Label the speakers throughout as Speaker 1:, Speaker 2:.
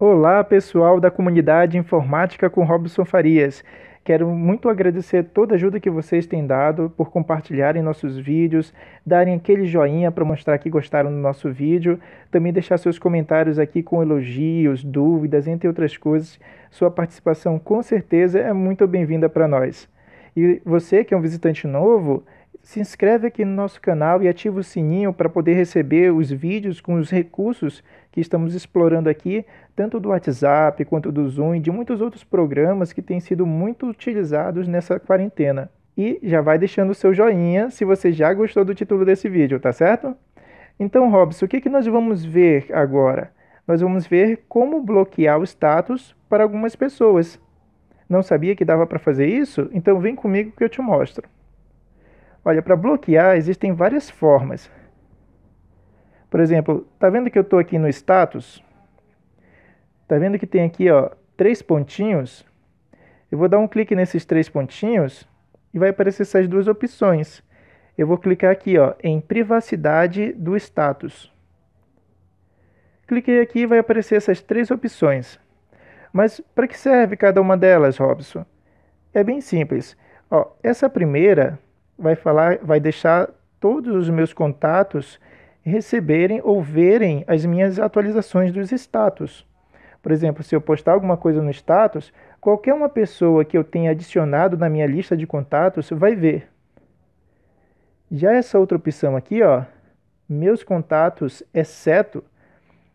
Speaker 1: Olá, pessoal da comunidade Informática com Robson Farias. Quero muito agradecer toda a ajuda que vocês têm dado por compartilharem nossos vídeos, darem aquele joinha para mostrar que gostaram do nosso vídeo, também deixar seus comentários aqui com elogios, dúvidas, entre outras coisas. Sua participação com certeza é muito bem-vinda para nós. E você que é um visitante novo, se inscreve aqui no nosso canal e ativa o sininho para poder receber os vídeos com os recursos que estamos explorando aqui, tanto do WhatsApp quanto do Zoom e de muitos outros programas que têm sido muito utilizados nessa quarentena. E já vai deixando o seu joinha se você já gostou do título desse vídeo, tá certo? Então, Robson, o que, que nós vamos ver agora? Nós vamos ver como bloquear o status para algumas pessoas. Não sabia que dava para fazer isso? Então vem comigo que eu te mostro. Olha, para bloquear existem várias formas. Por exemplo, tá vendo que eu estou aqui no status? Tá vendo que tem aqui, ó, três pontinhos? Eu vou dar um clique nesses três pontinhos e vai aparecer essas duas opções. Eu vou clicar aqui, ó, em privacidade do status. Cliquei aqui e vai aparecer essas três opções. Mas para que serve cada uma delas, Robson? É bem simples. Ó, essa primeira vai falar, vai deixar todos os meus contatos receberem ou verem as minhas atualizações dos status. Por exemplo, se eu postar alguma coisa no status, qualquer uma pessoa que eu tenha adicionado na minha lista de contatos vai ver. Já essa outra opção aqui, ó, meus contatos exceto,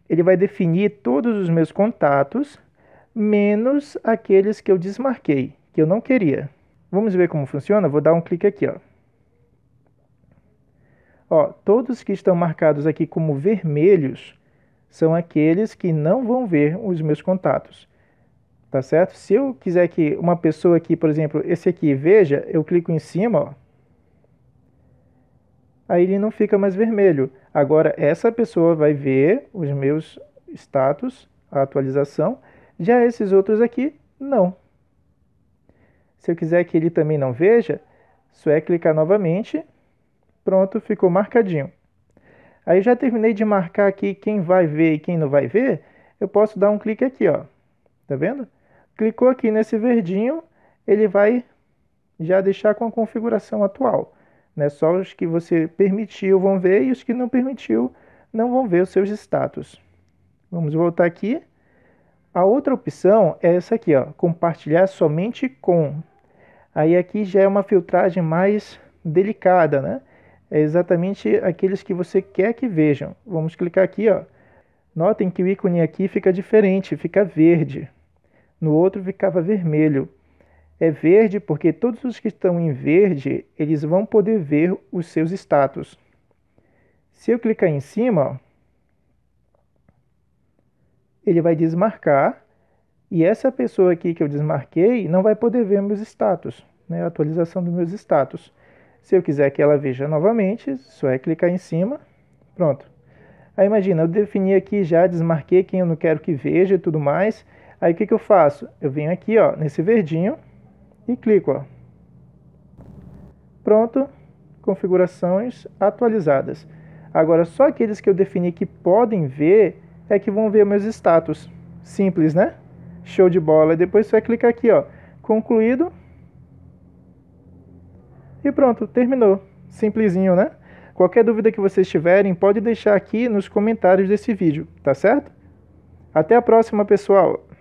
Speaker 1: ele vai definir todos os meus contatos menos aqueles que eu desmarquei, que eu não queria. Vamos ver como funciona? Vou dar um clique aqui, ó. Ó, todos que estão marcados aqui como vermelhos são aqueles que não vão ver os meus contatos. Tá certo? Se eu quiser que uma pessoa aqui, por exemplo, esse aqui veja, eu clico em cima, ó. Aí ele não fica mais vermelho. Agora essa pessoa vai ver os meus status, a atualização, já esses outros aqui não. Se eu quiser que ele também não veja, só é clicar novamente Pronto, ficou marcadinho. Aí já terminei de marcar aqui quem vai ver e quem não vai ver. Eu posso dar um clique aqui, ó. Tá vendo? Clicou aqui nesse verdinho, ele vai já deixar com a configuração atual. Né? Só os que você permitiu vão ver e os que não permitiu não vão ver os seus status. Vamos voltar aqui. A outra opção é essa aqui, ó, compartilhar somente com. Aí aqui já é uma filtragem mais delicada, né? é exatamente aqueles que você quer que vejam. Vamos clicar aqui, ó. Notem que o ícone aqui fica diferente, fica verde. No outro ficava vermelho. É verde porque todos os que estão em verde, eles vão poder ver os seus status. Se eu clicar em cima, ó, ele vai desmarcar e essa pessoa aqui que eu desmarquei não vai poder ver meus status, né, a atualização dos meus status. Se eu quiser que ela veja novamente, só é clicar em cima. Pronto. Aí imagina, eu defini aqui já, desmarquei quem eu não quero que veja e tudo mais. Aí o que, que eu faço? Eu venho aqui ó, nesse verdinho e clico. Ó. Pronto, configurações atualizadas. Agora, só aqueles que eu defini que podem ver é que vão ver meus status. Simples, né? Show de bola. Depois você vai clicar aqui, ó, concluído e pronto, terminou. Simplesinho, né? Qualquer dúvida que vocês tiverem, pode deixar aqui nos comentários desse vídeo, tá certo? Até a próxima, pessoal!